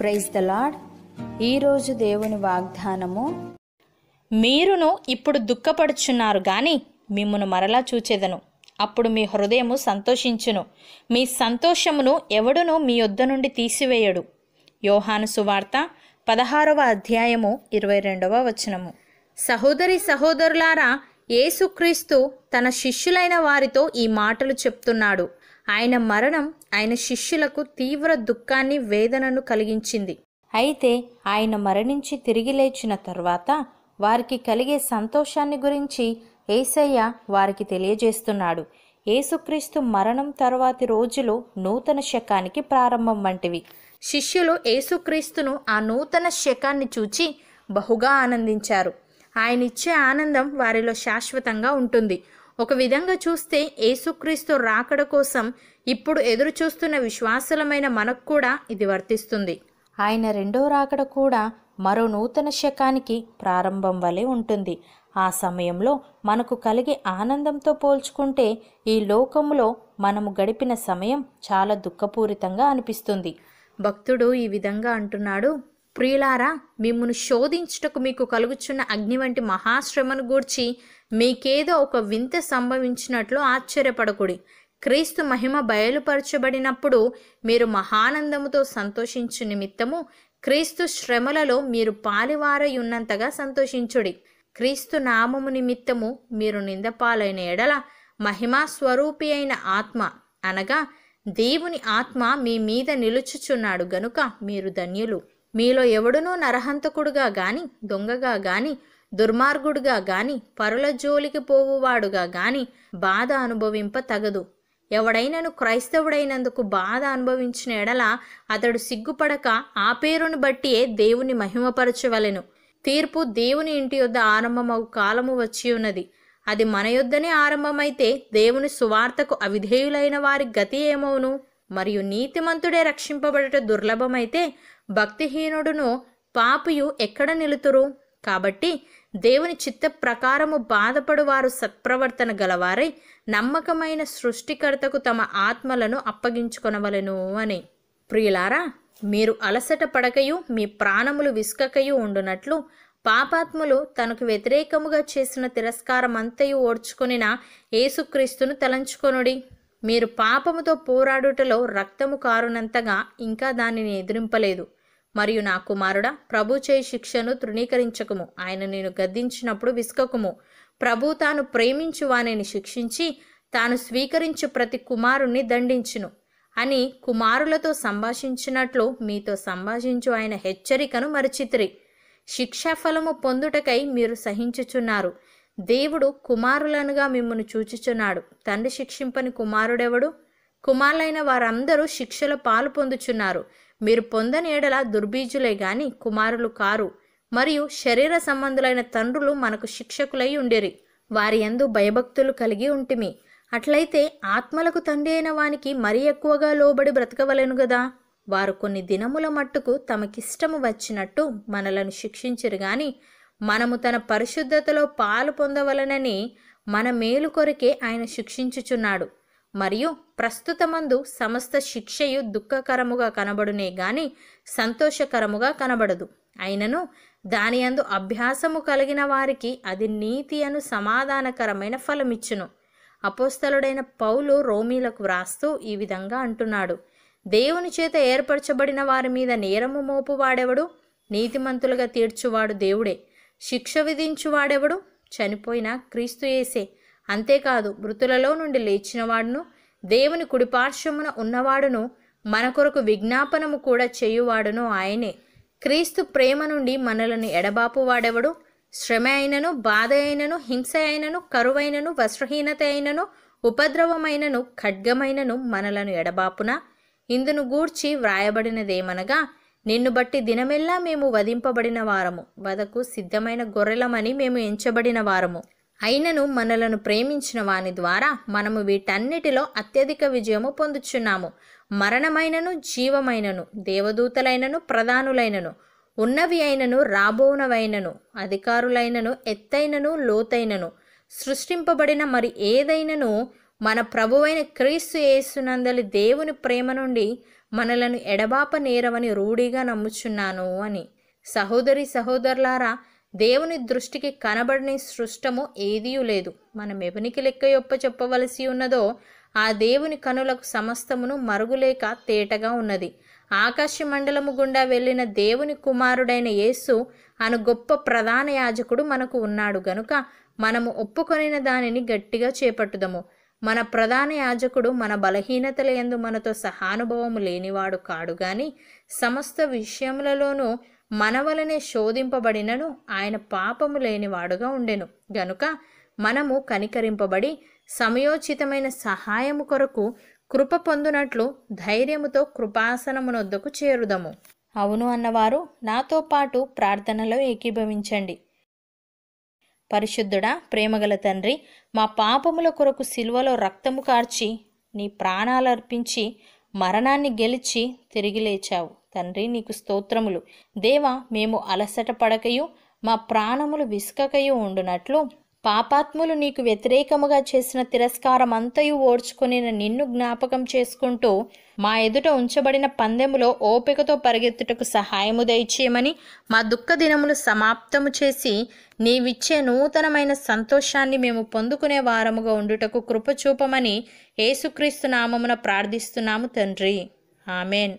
praise the lord ఈరోజు దేవుని వాగ్దానము మీరును ఇప్పుడు దుఃఖపడుచున్నారు గాని మిమ్మను మరలా చూచేదను అప్పుడు మీ హృదయము సంతోషించును మీ సంతోషమును ఎవడును మీ యొద్ద నుండి తీసివేయడు యోహాను సువార్త పదహారవ అధ్యాయము ఇరవై రెండవ వచనము సహోదరి సహోదరులారా యేసుక్రీస్తు తన శిష్యులైన వారితో ఈ మాటలు చెప్తున్నాడు ఆయన మరణం ఆయన శిష్యులకు తీవ్ర దుఃఖాన్ని వేదనను కలిగించింది అయితే ఆయన మరణించి తిరిగి లేచిన తర్వాత వారికి కలిగే సంతోషాన్ని గురించి ఏసయ్య వారికి తెలియజేస్తున్నాడు ఏసుక్రీస్తు మరణం తర్వాతి రోజులు నూతన శకానికి ప్రారంభం వంటివి శిష్యులు ఏసుక్రీస్తును ఆ నూతన శకాన్ని చూచి బహుగా ఆనందించారు ఆయన ఇచ్చే ఆనందం వారిలో శాశ్వతంగా ఉంటుంది ఒక విధంగా చూస్తే ఏసుక్రీస్తు రాకడ కోసం ఇప్పుడు ఎదురు చూస్తున్న విశ్వాసలమైన మనకు కూడా ఇది వర్తిస్తుంది ఆయన రెండో రాకడ కూడా మరో నూతన శకానికి ప్రారంభం వలె ఉంటుంది ఆ సమయంలో మనకు కలిగే ఆనందంతో పోల్చుకుంటే ఈ లోకంలో మనము గడిపిన సమయం చాలా దుఃఖపూరితంగా అనిపిస్తుంది భక్తుడు ఈ విధంగా అంటున్నాడు ప్రియులారా మిమ్మను శోధించుటకు మీకు కలుగుచున్న అగ్ని వంటి మహాశ్రమను గూర్చి మీకేదో ఒక వింత సంభవించినట్లు ఆశ్చర్యపడకుడి క్రీస్తు మహిమ బయలుపరచబడినప్పుడు మీరు మహానందముతో సంతోషించు నిమిత్తము క్రీస్తు శ్రమలలో మీరు పాలివారై ఉన్నంతగా సంతోషించుడి క్రీస్తు నామము నిమిత్తము మీరు నిందపాలైన ఎడల మహిమా స్వరూపి అయిన ఆత్మ అనగా దేవుని ఆత్మ మీ మీద నిలుచుచున్నాడు గనుక మీరు ధన్యులు మీలో ఎవడునూ నరహంతకుడుగా గాని దొంగగా గాని దుర్మార్గుడుగా గాని పరుల జోలికి పోవువాడుగా గాని బాధ అనుభవింప తగదు ఎవడైనను క్రైస్తవుడైనందుకు బాధ అనుభవించిన ఎడల అతడు సిగ్గుపడక ఆ పేరును బట్టియే దేవుని మహిమపరచవలెను తీర్పు దేవుని ఇంటి యొద్ద ఆరంభమవు కాలము వచ్చి ఉన్నది అది మన యొద్దనే ఆరంభమైతే దేవుని సువార్తకు అవిధేయులైన వారి గతి ఏమవును మరియు నీతిమంతుడే రక్షింపబడట దుర్లభమైతే భక్తిహీనుడును పాపియు ఎక్కడ నిలుతురు కాబట్టి దేవుని చిత్త ప్రకారము బాధపడు వారు సత్ప్రవర్తన గలవారై నమ్మకమైన సృష్టికర్తకు తమ ఆత్మలను అప్పగించుకొనవలను అని ప్రియులారా మీరు అలసట పడకయు మీ ప్రాణములు విసుకకయు ఉండునట్లు పాపాత్ములు తనకు వ్యతిరేకముగా చేసిన తిరస్కారమంతయు ఓడ్చుకొనిన యేసుక్రీస్తును తలంచుకొనుడి మీరు పాపముతో పోరాడుటలో రక్తము కారునంతగా ఇంకా దానిని ఎదిరింపలేదు మరియు నా కుమారుడా ప్రభు చేయి శిక్షను తృణీకరించకుము ఆయన నేను గద్దించినప్పుడు విసుకకుము ప్రభు తాను ప్రేమించు వానిని శిక్షించి తాను స్వీకరించు ప్రతి కుమారుణ్ణి దండించును అని కుమారులతో సంభాషించినట్లు మీతో సంభాషించు ఆయన హెచ్చరికను మరచితిరి శిక్షాఫలము పొందుటకై మీరు సహించుచున్నారు దేవుడు కుమారులనుగా మిమ్మల్ని చూచుచున్నాడు తండ్రి శిక్షింపని కుమారుడెవడు కుమారులైన వారందరూ శిక్షల పాలు పొందుచున్నారు మీరు పొందని ఏడల దుర్బీజులే గాని కుమారులు కారు మరియు శరీర సంబంధులైన తండ్రులు మనకు శిక్షకులై ఉండేరి వారి ఎందు భయభక్తులు కలిగి ఉంటిమి అట్లయితే ఆత్మలకు తండ్రి అయిన వానికి మరీ ఎక్కువగా లోబడి బ్రతకవలను గదా వారు కొన్ని దినముల మట్టుకు తమకిష్టము వచ్చినట్టు మనలను శిక్షించరు గాని మనము తన పరిశుద్ధతలో పాలు పొందవలనని మన మేలు కొరకే ఆయన శిక్షించుచున్నాడు మరియు ప్రస్తుతమందు సమస్త శిక్షయు దుఃఖకరముగా కనబడునే గాని సంతోషకరముగా కనబడదు అయినను దాని అందు అభ్యాసము కలిగిన వారికి అది నీతి అను సమాధానకరమైన ఫలమిచ్చును అపోస్తలుడైన పౌలు రోమీలకు వ్రాస్తూ ఈ విధంగా అంటున్నాడు దేవుని చేత ఏర్పరచబడిన వారి మీద నేరము మోపువాడెవడు నీతిమంతులుగా తీర్చువాడు దేవుడే శిక్ష విధించువాడెవడు చనిపోయిన క్రీస్తు అంతేకాదు మృతులలో నుండి లేచినవాడును దేవుని కుడిపార్శ్వమున ఉన్నవాడును మన కొరకు విజ్ఞాపనము కూడా చేయువాడును ఆయనే క్రీస్తు ప్రేమ నుండి మనలను ఎడబాపువాడెవడు శ్రమ అయినను బాధ అయినను హింస అయినను కరువైనను వస్త్రహీనత అయినను ఉపద్రవమైనను ఖడ్గమైనను మనలను ఎడబాపున ఇందును గూర్చి వ్రాయబడినదేమనగా నిన్ను బట్టి దినమెల్లా మేము వధింపబడిన వారము వదకు సిద్ధమైన గొర్రెలమని మేము ఎంచబడిన వారము అయినను మనలను ప్రేమించిన వాని ద్వారా మనము వీటన్నిటిలో అత్యధిక విజయము పొందుచున్నాము మరణమైనను జీవమైనను దేవదూతలైనను ప్రధానులైనను ఉన్నవి అయినను రాబోనవైనను అధికారులైనను ఎత్తైనను లోతైనను సృష్టింపబడిన మరి ఏదైనను మన ప్రభువైన క్రీస్తు యేసునందలి దేవుని ప్రేమ నుండి మనలను ఎడబాప నేరవని రూఢిగా నమ్ముచున్నాను అని సహోదరి సహోదరులారా దేవుని దృష్టికి కనబడని సృష్టము ఏదీ లేదు మనం ఎవనికి లెక్క యొప్ప చెప్పవలసి ఉన్నదో ఆ దేవుని కనులకు సమస్తమును మరుగులేక తేటగా ఉన్నది ఆకాశ మండలము గుండా వెళ్ళిన దేవుని కుమారుడైన యేసు అను గొప్ప ప్రధాన యాజకుడు మనకు ఉన్నాడు గనుక మనము ఒప్పుకొనిన దానిని గట్టిగా చేపట్టుదము మన ప్రధాన యాజకుడు మన బలహీనతల ఎందు మనతో సహానుభవం లేనివాడు కాడు గాని సమస్త విషయములలోనూ మనవలనే శోధింపబడినను ఆయన పాపము లేనివాడుగా ఉండెను గనుక మనము కనికరింపబడి సమయోచితమైన సహాయము కొరకు కృప పొందునట్లు ధైర్యముతో కృపాసనమునొద్దకు చేరుదము అవును అన్నవారు నాతో పాటు ప్రార్థనలో ఏకీభవించండి పరిశుద్ధుడా ప్రేమగల తండ్రి మా పాపముల కొరకు సిలువలో రక్తము కార్చి నీ ప్రాణాలు అర్పించి మరణాన్ని గెలిచి తిరిగి లేచావు తండ్రి నీకు స్తోత్రములు దేవా మేము అలసట పడకయు మా ప్రాణములు విసుకకయు ఉండునట్లు పాపాత్ములు నీకు వ్యతిరేకముగా చేసిన తిరస్కారం అంతయు ఓడ్చుకుని నిన్ను జ్ఞాపకం చేసుకుంటూ మా ఎదుట ఉంచబడిన పందెములో ఓపికతో పరిగెత్తుటకు సహాయము దయచేయమని మా దుఃఖ దినములు సమాప్తము చేసి నీవిచ్చే నూతనమైన సంతోషాన్ని మేము పొందుకునే వారముగా ఉండుటకు కృపచూపమని యేసుక్రీస్తు నామమున ప్రార్థిస్తున్నాము తండ్రి ఆమెన్